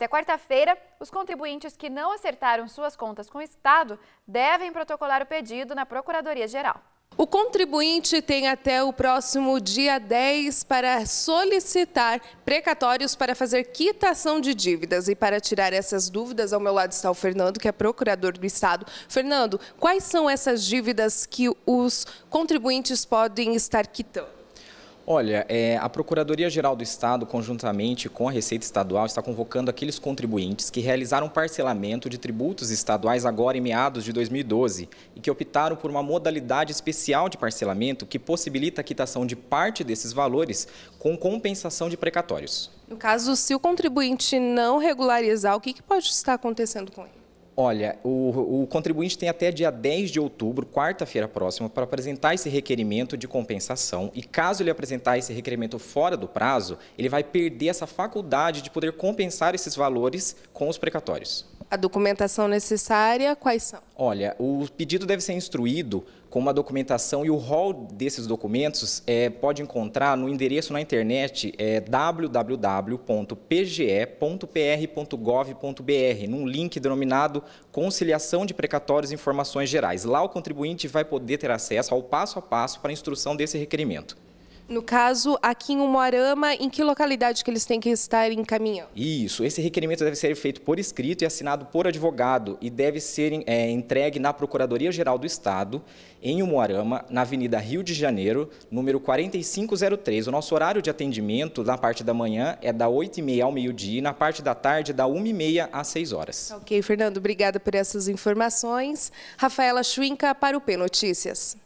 Até quarta-feira, os contribuintes que não acertaram suas contas com o Estado devem protocolar o pedido na Procuradoria-Geral. O contribuinte tem até o próximo dia 10 para solicitar precatórios para fazer quitação de dívidas. E para tirar essas dúvidas, ao meu lado está o Fernando, que é procurador do Estado. Fernando, quais são essas dívidas que os contribuintes podem estar quitando? Olha, é, a Procuradoria-Geral do Estado, conjuntamente com a Receita Estadual, está convocando aqueles contribuintes que realizaram parcelamento de tributos estaduais agora em meados de 2012 e que optaram por uma modalidade especial de parcelamento que possibilita a quitação de parte desses valores com compensação de precatórios. No caso, se o contribuinte não regularizar, o que, que pode estar acontecendo com ele? Olha, o, o, contribuinte tem até dia 10 de outubro, quarta-feira próxima, para apresentar esse requerimento de compensação. E caso ele apresentar esse requerimento fora do prazo, ele vai perder essa faculdade de poder compensar esses valores com os precatórios a documentação necessária, quais são? Olha, o pedido deve ser instruído com uma documentação e o rol desses documentos é, pode encontrar no endereço na internet é, www.pge.pr.gov.br, num link denominado Conciliação de Precatórios e Informações Gerais. Lá o contribuinte vai poder ter acesso ao passo a passo para a instrução desse requerimento. No caso, aqui em Umuarama, em que localidade que eles têm que estar em caminhão? Isso, esse requerimento deve ser feito por escrito e assinado por advogado e deve ser é, entregue na Procuradoria-Geral do Estado, em Umuarama, na Avenida Rio de Janeiro, número 4503. O nosso horário de atendimento na parte da manhã é da 8h30 ao meio-dia e na parte da tarde da 1h30 às 6 horas. Ok, Fernando, obrigada por essas informações. Rafaela Schwinka para o P Notícias.